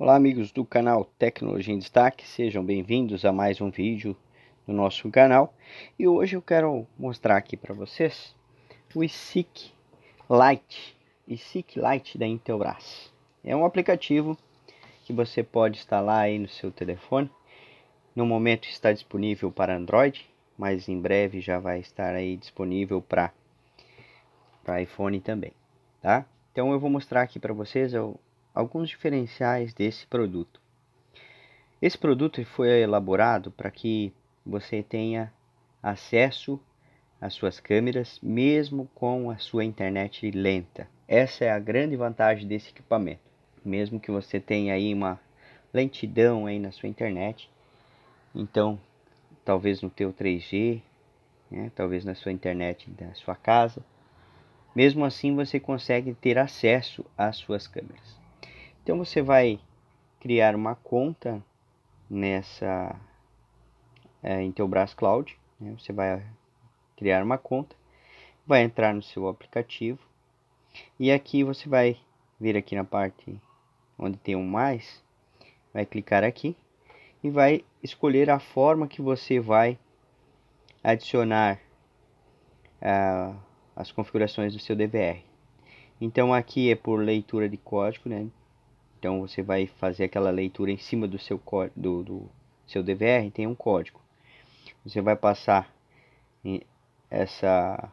Olá amigos do canal Tecnologia em Destaque, sejam bem-vindos a mais um vídeo do nosso canal e hoje eu quero mostrar aqui para vocês o ISIC Lite, ISIC Lite da Intelbras. É um aplicativo que você pode instalar aí no seu telefone, no momento está disponível para Android, mas em breve já vai estar aí disponível para iPhone também, tá? Então eu vou mostrar aqui para vocês, eu alguns diferenciais desse produto. Esse produto foi elaborado para que você tenha acesso às suas câmeras, mesmo com a sua internet lenta. Essa é a grande vantagem desse equipamento. Mesmo que você tenha aí uma lentidão aí na sua internet, então talvez no teu 3G, né, talvez na sua internet da sua casa, mesmo assim você consegue ter acesso às suas câmeras. Então você vai criar uma conta nessa é, em Brass Cloud. Né? Você vai criar uma conta, vai entrar no seu aplicativo e aqui você vai vir aqui na parte onde tem um mais, vai clicar aqui e vai escolher a forma que você vai adicionar uh, as configurações do seu DVR. Então aqui é por leitura de código, né? Então você vai fazer aquela leitura em cima do seu, do, do seu DVR, tem um código. Você vai passar essa,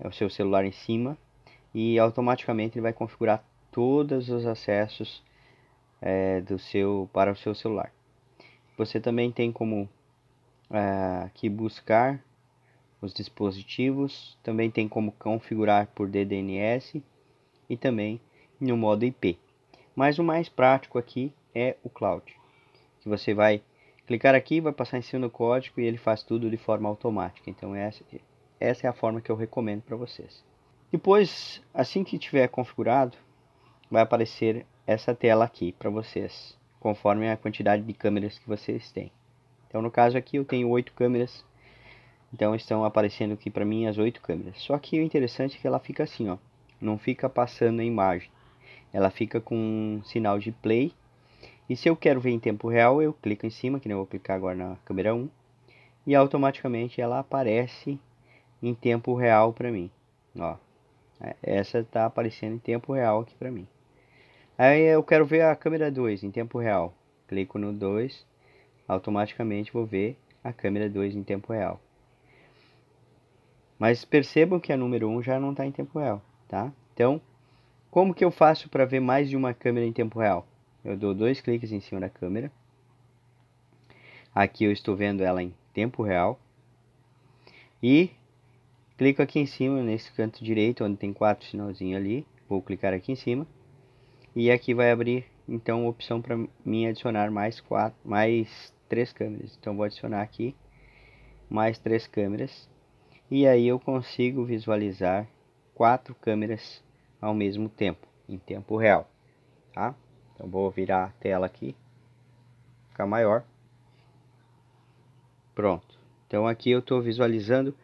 é o seu celular em cima e automaticamente ele vai configurar todos os acessos é, do seu para o seu celular. Você também tem como é, que buscar os dispositivos, também tem como configurar por DDNS e também no modo IP. Mas o mais prático aqui é o Cloud, que você vai clicar aqui, vai passar em cima do código e ele faz tudo de forma automática. Então essa, essa é a forma que eu recomendo para vocês. Depois, assim que tiver configurado, vai aparecer essa tela aqui para vocês, conforme a quantidade de câmeras que vocês têm. Então no caso aqui eu tenho oito câmeras, então estão aparecendo aqui para mim as oito câmeras. Só que o interessante é que ela fica assim, ó, não fica passando a imagem ela fica com um sinal de play. E se eu quero ver em tempo real, eu clico em cima, que nem eu vou clicar agora na câmera 1, e automaticamente ela aparece em tempo real para mim. Ó, é, essa está aparecendo em tempo real aqui para mim. Aí eu quero ver a câmera 2 em tempo real. Clico no 2, automaticamente vou ver a câmera 2 em tempo real. Mas percebam que a número 1 um já não está em tempo real, tá? Então, como que eu faço para ver mais de uma câmera em tempo real? Eu dou dois cliques em cima da câmera. Aqui eu estou vendo ela em tempo real. E clico aqui em cima, nesse canto direito, onde tem quatro sinalzinhos ali. Vou clicar aqui em cima. E aqui vai abrir, então, a opção para mim adicionar mais, quatro, mais três câmeras. Então, vou adicionar aqui mais três câmeras. E aí eu consigo visualizar quatro câmeras ao mesmo tempo, em tempo real, tá? Então vou virar a tela aqui, ficar maior. Pronto. Então aqui eu estou visualizando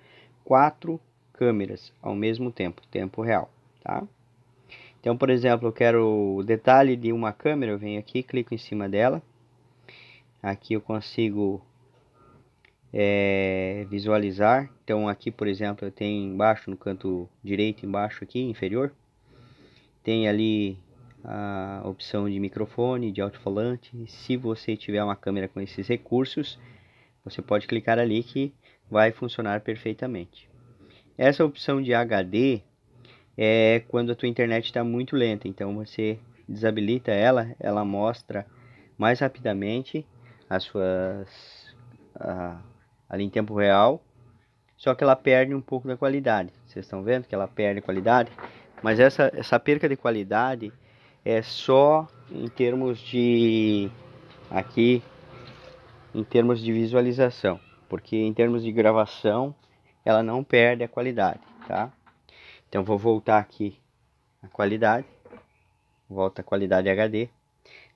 quatro câmeras ao mesmo tempo, tempo real, tá? Então, por exemplo, eu quero o detalhe de uma câmera, eu venho aqui, clico em cima dela. Aqui eu consigo é, visualizar. Então aqui, por exemplo, eu tenho embaixo, no canto direito, embaixo aqui, inferior, tem ali a opção de microfone, de alto-falante. Se você tiver uma câmera com esses recursos, você pode clicar ali que vai funcionar perfeitamente. Essa opção de HD é quando a tua internet está muito lenta, então você desabilita ela, ela mostra mais rapidamente as suas ali em tempo real, só que ela perde um pouco da qualidade. Vocês estão vendo que ela perde qualidade? Mas essa, essa perca de qualidade é só em termos de aqui em termos de visualização, porque em termos de gravação ela não perde a qualidade, tá? Então vou voltar aqui a qualidade, volta a qualidade HD.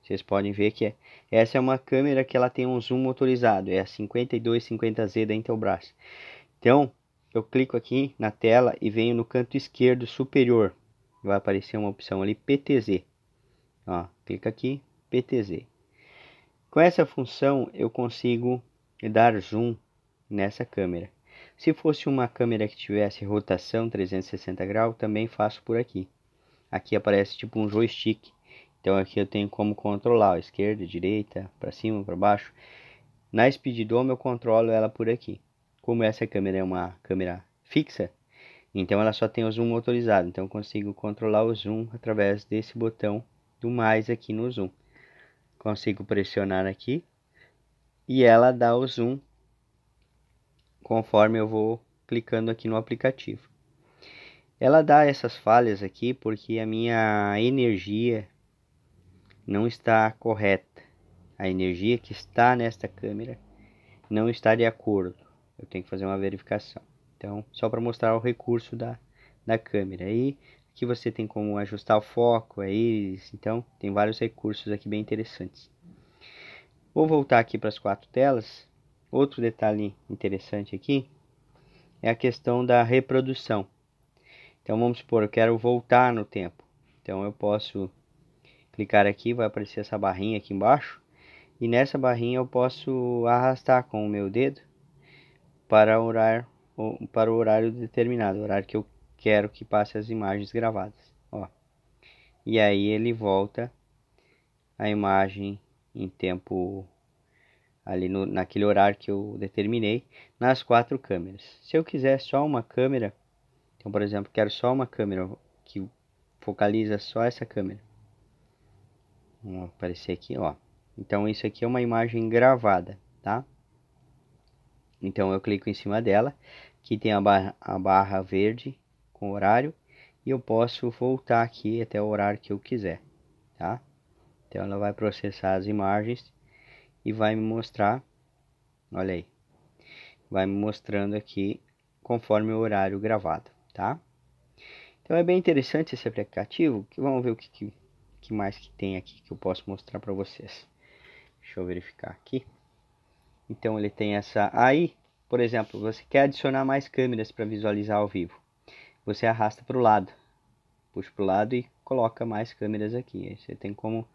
Vocês podem ver que é, essa é uma câmera que ela tem um zoom motorizado, é a 5250Z da Intelbras. Então, eu clico aqui na tela e venho no canto esquerdo superior. Vai aparecer uma opção ali PTZ. Ó, clica aqui, PTZ. Com essa função eu consigo dar zoom nessa câmera. Se fosse uma câmera que tivesse rotação 360 graus, também faço por aqui. Aqui aparece tipo um joystick. Então aqui eu tenho como controlar, ó, esquerda, direita, para cima, para baixo. Na Speed Dome eu controlo ela por aqui. Como essa câmera é uma câmera fixa, então ela só tem o zoom autorizado. Então eu consigo controlar o zoom através desse botão do mais aqui no zoom. Consigo pressionar aqui e ela dá o zoom conforme eu vou clicando aqui no aplicativo. Ela dá essas falhas aqui porque a minha energia não está correta. A energia que está nesta câmera não está de acordo eu tenho que fazer uma verificação. Então, só para mostrar o recurso da, da câmera. Aí, aqui você tem como ajustar o foco, a é íris, então tem vários recursos aqui bem interessantes. Vou voltar aqui para as quatro telas. Outro detalhe interessante aqui é a questão da reprodução. Então, vamos supor, eu quero voltar no tempo. Então, eu posso clicar aqui, vai aparecer essa barrinha aqui embaixo. E nessa barrinha eu posso arrastar com o meu dedo para, orar, para o horário determinado, o horário que eu quero que passe as imagens gravadas. Ó. E aí ele volta a imagem em tempo ali no, naquele horário que eu determinei nas quatro câmeras. Se eu quiser só uma câmera, então por exemplo, quero só uma câmera que focaliza só essa câmera. Vou aparecer aqui, ó. Então isso aqui é uma imagem gravada, tá? Então eu clico em cima dela, que tem a barra, a barra verde com horário e eu posso voltar aqui até o horário que eu quiser, tá? Então ela vai processar as imagens e vai me mostrar, olha aí, vai me mostrando aqui conforme o horário gravado, tá? Então é bem interessante esse aplicativo, que vamos ver o que, que, mais que tem aqui que eu posso mostrar para vocês. Deixa eu verificar aqui. Então ele tem essa. Aí, por exemplo, você quer adicionar mais câmeras para visualizar ao vivo. Você arrasta para o lado, puxa para o lado e coloca mais câmeras aqui. Aí você tem como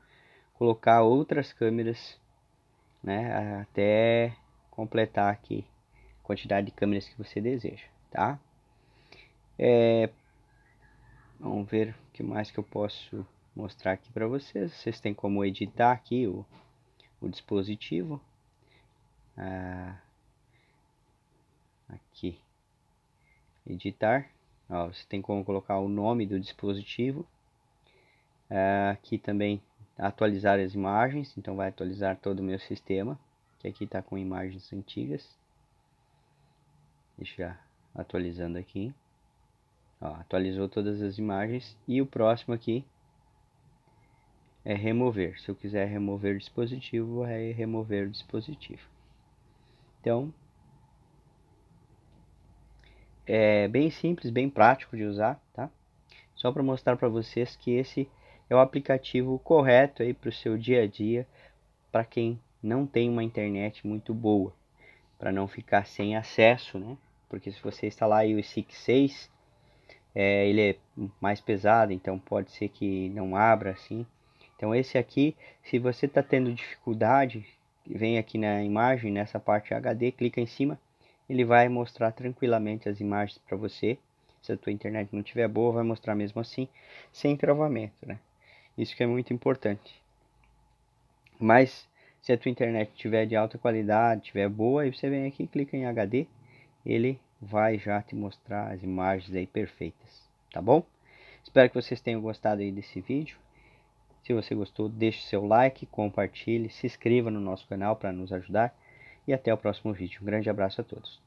colocar outras câmeras, né, até completar aqui a quantidade de câmeras que você deseja, tá? É... Vamos ver o que mais que eu posso mostrar aqui para vocês. Vocês têm como editar aqui o, o dispositivo ah, aqui editar ó, você tem como colocar o nome do dispositivo ah, aqui também atualizar as imagens então vai atualizar todo o meu sistema que aqui está com imagens antigas deixa atualizando aqui ó, atualizou todas as imagens e o próximo aqui é remover se eu quiser remover o dispositivo vai remover o dispositivo então, é bem simples, bem prático de usar, tá? Só para mostrar para vocês que esse é o aplicativo correto aí para o seu dia a dia, para quem não tem uma internet muito boa, para não ficar sem acesso, né? Porque se você instalar o SIC 6, é, ele é mais pesado, então pode ser que não abra assim. Então esse aqui, se você está tendo dificuldade vem aqui na imagem, nessa parte HD, clica em cima, ele vai mostrar tranquilamente as imagens para você. Se a tua internet não tiver boa, vai mostrar mesmo assim, sem travamento, né? Isso que é muito importante. Mas se a tua internet tiver de alta qualidade, tiver boa, aí você vem aqui, clica em HD, ele vai já te mostrar as imagens aí perfeitas, tá bom? Espero que vocês tenham gostado aí desse vídeo. Se você gostou, deixe seu like, compartilhe, se inscreva no nosso canal para nos ajudar e até o próximo vídeo. Um grande abraço a todos.